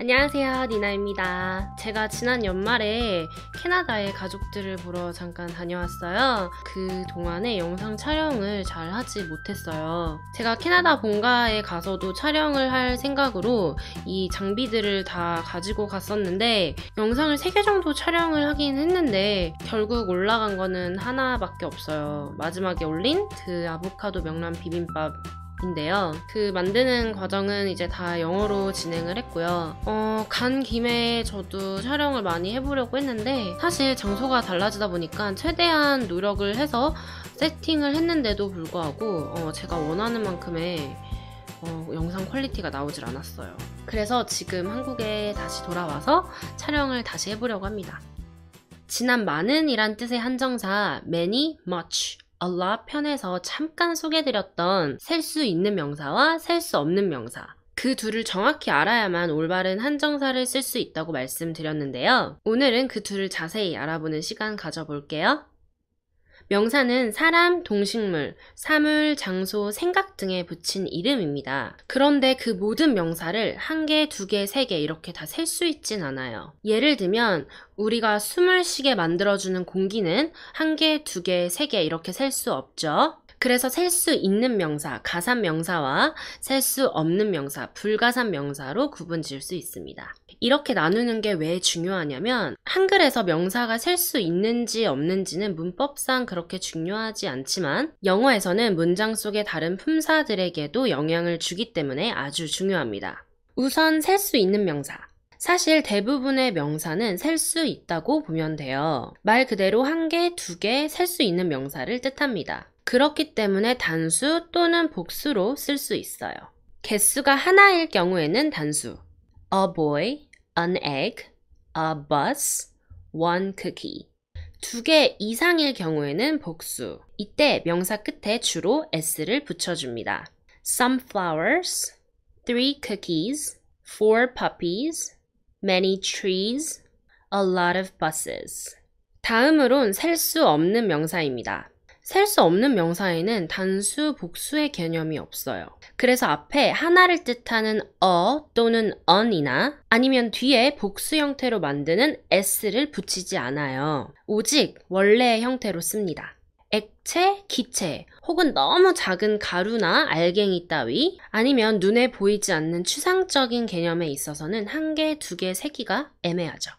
안녕하세요 니나입니다 제가 지난 연말에 캐나다에 가족들을 보러 잠깐 다녀왔어요 그 동안에 영상 촬영을 잘 하지 못했어요 제가 캐나다 본가에 가서도 촬영을 할 생각으로 이 장비들을 다 가지고 갔었는데 영상을 3개 정도 촬영을 하긴 했는데 결국 올라간 거는 하나밖에 없어요 마지막에 올린 그 아보카도 명란 비빔밥 인데요그 만드는 과정은 이제 다 영어로 진행을 했고요. 어, 간 김에 저도 촬영을 많이 해보려고 했는데 사실 장소가 달라지다 보니까 최대한 노력을 해서 세팅을 했는데도 불구하고 어, 제가 원하는 만큼의 어, 영상 퀄리티가 나오질 않았어요. 그래서 지금 한국에 다시 돌아와서 촬영을 다시 해보려고 합니다. 지난 많은이란 뜻의 한정사 many, much Allah 편에서 잠깐 소개드렸던 셀 수 있는 명사와 셀 수 없는 명사 그 둘을 정확히 알아야만 올바른 한정사를 쓸 수 있다고 말씀드렸는데요. 오늘은 그 둘을 자세히 알아보는 시간 가져볼게요. 명사는 사람, 동식물, 사물, 장소, 생각 등에 붙인 이름입니다. 그런데 그 모든 명사를 한 개, 두 개, 세 개 이렇게 다 셀 수 있진 않아요. 예를 들면 우리가 숨을 쉬게 만들어주는 공기는 한 개, 두 개, 세 개 이렇게 셀 수 없죠. 그래서 셀 수 있는 명사, 가산 명사와 셀 수 없는 명사, 불가산 명사로 구분 지을 수 있습니다. 이렇게 나누는 게 왜 중요하냐면 한글에서 명사가 셀 수 있는지 없는지는 문법상 그렇게 중요하지 않지만 영어에서는 문장 속의 다른 품사들에게도 영향을 주기 때문에 아주 중요합니다. 우선 셀 수 있는 명사. 사실 대부분의 명사는 셀 수 있다고 보면 돼요. 말 그대로 한 개, 두 개 셀 수 있는 명사를 뜻합니다. 그렇기 때문에 단수 또는 복수로 쓸 수 있어요. 개수가 하나일 경우에는 단수 a boy, an egg, a bus, one cookie 두 개 이상일 경우에는 복수 이때 명사 끝에 주로 s를 붙여줍니다. some flowers, three cookies, four puppies, many trees, a lot of buses 다음으론 셀 수 없는 명사입니다. 셀수 없는 명사에는 단수, 복수의 개념이 없어요. 그래서 앞에 하나를 뜻하는 어 또는 언이나 아니면 뒤에 복수 형태로 만드는 s를 붙이지 않아요. 오직 원래의 형태로 씁니다. 액체, 기체, 혹은 너무 작은 가루나 알갱이 따위, 아니면 눈에 보이지 않는 추상적인 개념에 있어서는 한 개, 두 개, 세 개가 애매하죠.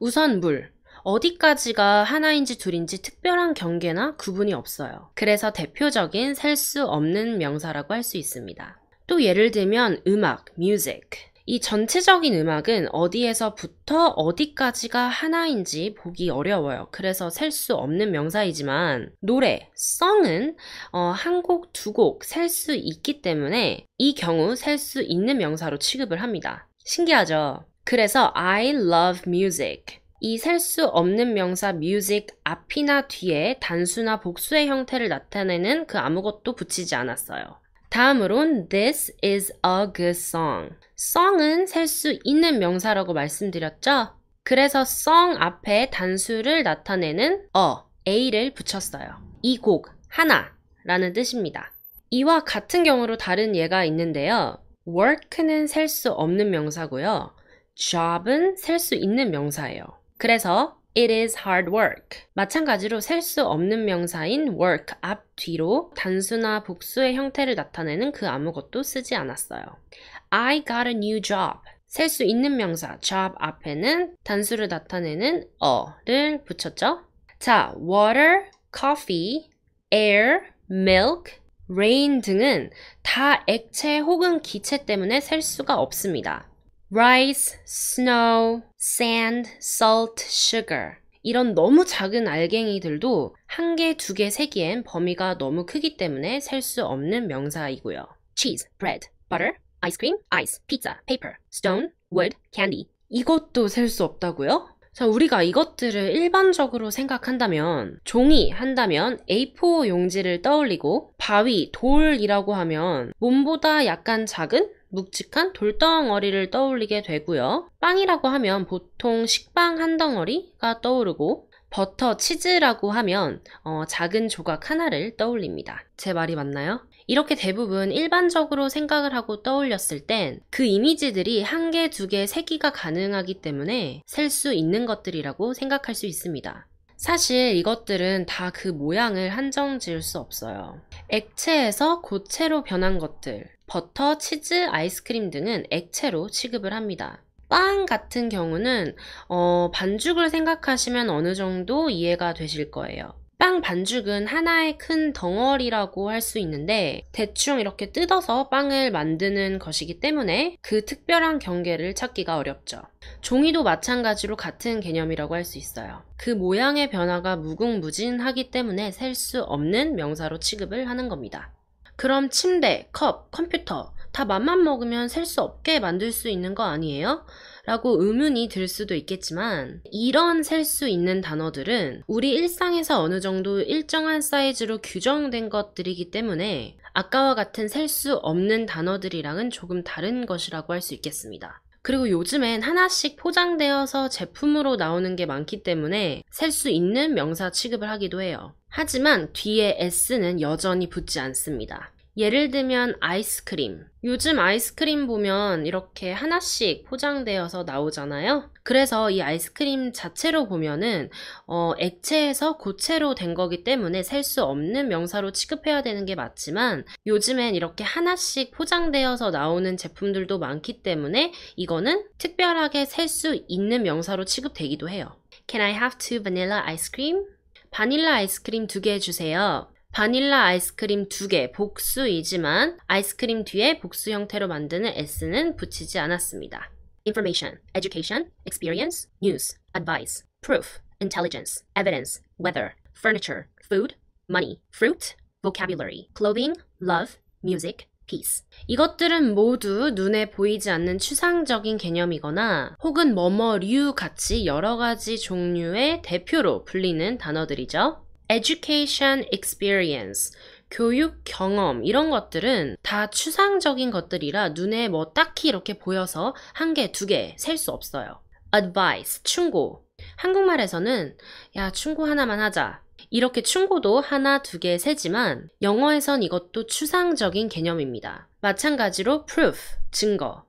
우선 물, 어디까지가 하나인지 둘인지 특별한 경계나 구분이 없어요. 그래서 대표적인 셀 수 없는 명사라고 할 수 있습니다. 또 예를 들면 음악, music. 이 전체적인 음악은 어디에서부터 어디까지가 하나인지 보기 어려워요. 그래서 셀 수 없는 명사이지만 노래, song은 어, 한 곡, 두 곡 셀 수 있기 때문에 이 경우 셀 수 있는 명사로 취급을 합니다. 신기하죠? 그래서 I love music. 이셀수 없는 명사 music 앞이나 뒤에 단수나 복수의 형태를 나타내는 그 아무것도 붙이지 않았어요. 다음으론 this is a good song. song은 셀 수 있는 명사라고 말씀드렸죠? 그래서 song 앞에 단수를 나타내는 a, a를 붙였어요. 이 곡, 하나 라는 뜻입니다. 이와 같은 경우로 다른 예가 있는데요. work는 셀 수 없는 명사고요. job은 셀 수 있는 명사예요. 그래서 It is hard work. 마찬가지로 셀 수 없는 명사인 work 앞 뒤로 단수나 복수의 형태를 나타내는 그 아무것도 쓰지 않았어요. I got a new job. 셀 수 있는 명사 job 앞에는 단수를 나타내는 어를 붙였죠. 자, water, coffee, air, milk, rain 등은 다 액체 혹은 기체 때문에 셀 수가 없습니다. rice, snow, sand, salt, sugar. 이런 너무 작은 알갱이들도 한 개, 두 개, 세 개엔 범위가 너무 크기 때문에 셀 수 없는 명사이고요. cheese, bread, butter, ice cream, ice, pizza, paper, stone, wood, candy. 이것도 셀 수 없다고요? 자, 우리가 이것들을 일반적으로 생각한다면 종이 한다면 A4 용지를 떠올리고 바위, 돌이라고 하면 몸보다 약간 작은 묵직한 돌덩어리를 떠올리게 되고요. 빵이라고 하면 보통 식빵 한 덩어리가 떠오르고 버터, 치즈라고 하면 어, 작은 조각 하나를 떠올립니다. 제 말이 맞나요? 이렇게 대부분 일반적으로 생각을 하고 떠올렸을 땐 그 이미지들이 한 개, 두 개, 세 개가 가능하기 때문에 셀 수 있는 것들이라고 생각할 수 있습니다. 사실 이것들은 다 그 모양을 한정 지을 수 없어요. 액체에서 고체로 변한 것들, 버터, 치즈, 아이스크림 등은 액체로 취급을 합니다. 빵 같은 경우는 어, 반죽을 생각하시면 어느 정도 이해가 되실 거예요. 빵 반죽은 하나의 큰 덩어리라고 할 수 있는데 대충 이렇게 뜯어서 빵을 만드는 것이기 때문에 그 특별한 경계를 찾기가 어렵죠. 종이도 마찬가지로 같은 개념이라고 할 수 있어요. 그 모양의 변화가 무궁무진하기 때문에 셀 수 없는 명사로 취급을 하는 겁니다. 그럼 침대, 컵, 컴퓨터 다맛만 먹으면 셀 수 없게 만들 수 있는 거 아니에요? 라고 의문이 들 수도 있겠지만 이런 셀 수 있는 단어들은 우리 일상에서 어느 정도 일정한 사이즈로 규정된 것들이기 때문에 아까와 같은 셀 수 없는 단어들이랑은 조금 다른 것이라고 할 수 있겠습니다. 그리고 요즘엔 하나씩 포장되어서 제품으로 나오는 게 많기 때문에 셀 수 있는 명사 취급을 하기도 해요. 하지만 뒤에 s는 여전히 붙지 않습니다. 예를 들면 아이스크림. 요즘 아이스크림 보면 이렇게 하나씩 포장되어서 나오잖아요. 그래서 이 아이스크림 자체로 보면은 어, 액체에서 고체로 된 거기 때문에 셀 수 없는 명사로 취급해야 되는 게 맞지만 요즘엔 이렇게 하나씩 포장되어서 나오는 제품들도 많기 때문에 이거는 특별하게 셀 수 있는 명사로 취급되기도 해요. Can I have two vanilla ice cream? 바닐라 아이스크림 두개 해주세요. 바닐라 아이스크림 두 개 복수이지만 아이스크림 뒤에 복수 형태로 만드는 s는 붙이지 않았습니다. information, education, experience, news, advice, proof, intelligence, evidence, weather, furniture, food, money, fruit, vocabulary, clothing, love, music, peace. 이것들은 모두 눈에 보이지 않는 추상적인 개념이거나 혹은 뭐뭐류 같이 여러 가지 종류의 대표로 불리는 단어들이죠. education experience, 교육 경험 이런 것들은 다 추상적인 것들이라 눈에 뭐 딱히 이렇게 보여서 한 개, 두 개 셀 수 없어요. advice, 충고. 한국말에서는 야, 충고 하나만 하자. 이렇게 충고도 하나, 두 개, 세지만 영어에선 이것도 추상적인 개념입니다. 마찬가지로 proof, 증거.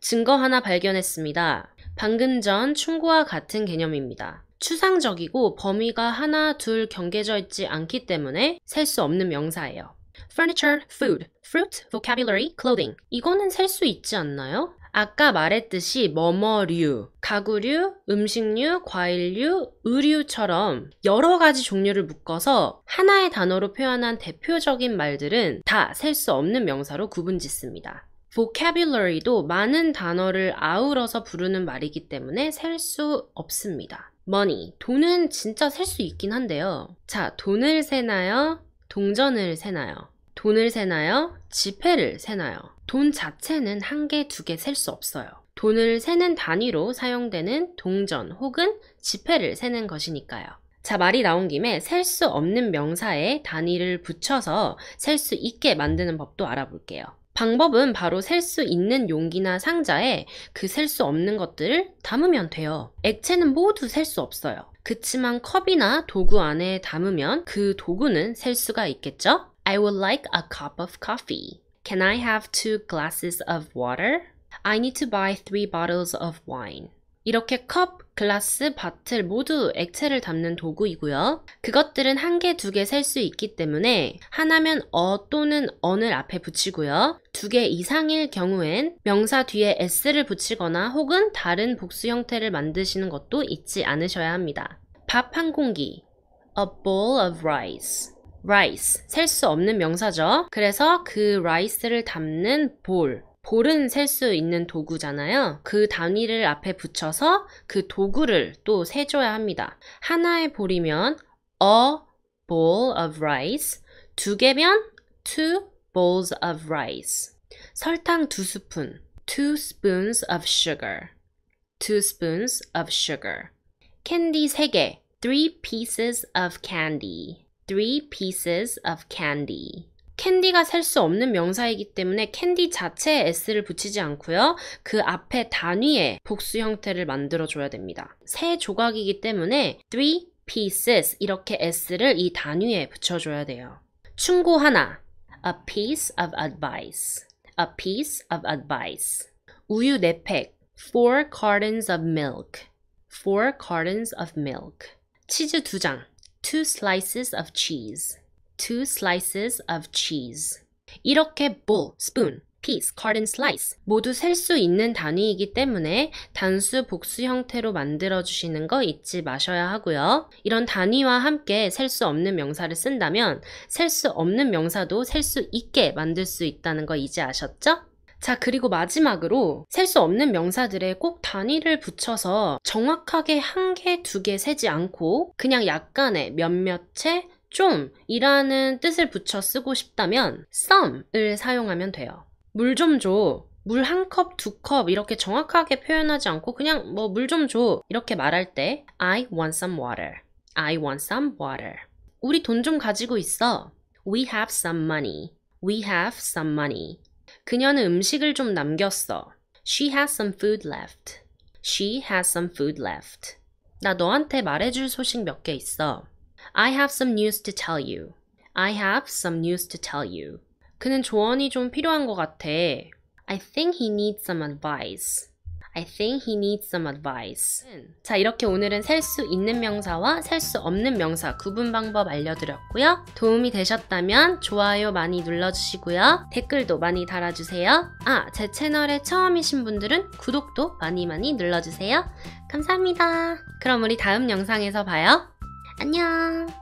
증거 하나 발견했습니다. 방금 전 충고와 같은 개념입니다. 추상적이고 범위가 하나, 둘 경계져 있지 않기 때문에 셀 수 없는 명사예요. furniture, food, fruit, vocabulary, clothing. 이거는 셀 수 있지 않나요? 아까 말했듯이 머머류, 가구류, 음식류, 과일류, 의류처럼 여러 가지 종류를 묶어서 하나의 단어로 표현한 대표적인 말들은 다 셀 수 없는 명사로 구분짓습니다. vocabulary도 많은 단어를 아우러서 부르는 말이기 때문에 셀 수 없습니다. money, 돈은 진짜 셀 수 있긴 한데요. 자, 돈을 세나요? 동전을 세나요? 돈을 세나요? 지폐를 세나요? 돈 자체는 한 개, 두 개 셀 수 없어요. 돈을 세는 단위로 사용되는 동전 혹은 지폐를 세는 것이니까요. 자, 말이 나온 김에 셀 수 없는 명사에 단위를 붙여서 셀 수 있게 만드는 법도 알아볼게요. 방법은 바로 셀 수 있는 용기나 상자에 그 셀 수 없는 것들을 담으면 돼요. 액체는 모두 셀 수 없어요. 그치만 컵이나 도구 안에 담으면 그 도구는 셀 수가 있겠죠? I would like a cup of coffee. Can I have two glasses of water? I need to buy three bottles of wine. 이렇게 컵, 글라스, 바틀 모두 액체를 담는 도구이고요. 그것들은 한 개, 두 개 셀 수 있기 때문에 하나면 어 또는 언을 앞에 붙이고요. 두 개 이상일 경우엔 명사 뒤에 s를 붙이거나 혹은 다른 복수 형태를 만드시는 것도 잊지 않으셔야 합니다. 밥 한 공기 A bowl of rice rice 셀 수 없는 명사죠. 그래서 그 rice를 담는 볼 볼은 셀 수 있는 도구잖아요. 그 단위를 앞에 붙여서 그 도구를 또 세줘야 합니다. 하나의 볼이면 a bowl of rice, 두 개면 two bowls of rice. 설탕 두 스푼, two spoons of sugar, two spoons of sugar. 캔디 세 개, three pieces of candy. three pieces of candy. 캔디가 셀 수 없는 명사이기 때문에 캔디 자체에 s를 붙이지 않고요. 그 앞에 단위의 복수 형태를 만들어 줘야 됩니다. 세 조각이기 때문에 three pieces 이렇게 s를 이 단위에 붙여 줘야 돼요. 충고 하나. a piece of advice. a piece of advice. 우유 네팩 four cartons of milk. four cartons of milk. 치즈 2장. two slices of cheese. two slices of cheese. 이렇게 bowl, 뭐, spoon, piece, card and slice 모두 셀 수 있는 단위이기 때문에 단수 복수 형태로 만들어 주시는 거 잊지 마셔야 하고요. 이런 단위와 함께 셀 수 없는 명사를 쓴다면 셀 수 없는 명사도 셀 수 있게 만들 수 있다는 거 이제 아셨죠? 자, 그리고 마지막으로 셀 수 없는 명사들에 꼭 단위를 붙여서 정확하게 한 개, 두 개 세지 않고 그냥 약간의 몇몇의 좀 이라는 뜻을 붙여 쓰고 싶다면 some을 사용하면 돼요. 물 좀 줘. 물 한 컵, 두 컵 이렇게 정확하게 표현하지 않고 그냥 뭐 물 좀 줘. 이렇게 말할 때 I want some water. I want some water. 우리 돈 좀 가지고 있어. We have some money. We have some money. 그녀는 음식을 좀 남겼어. She has some food left. She has some food left. 나 너한테 말해줄 소식 몇 개 있어. I have some news to tell you. I have some news to tell you. 그는 조언이 좀 필요한 것 같아. I think he needs some advice. I think he needs some advice. 음. 자, 이렇게 오늘은 셀 수 있는 명사와 셀 수 없는 명사 구분 방법 알려드렸고요. 도움이 되셨다면 좋아요 많이 눌러주시고요. 댓글도 많이 달아주세요. 아, 제 채널에 처음이신 분들은 구독도 많이 많이 눌러주세요. 감사합니다. 그럼 우리 다음 영상에서 봐요. 안녕!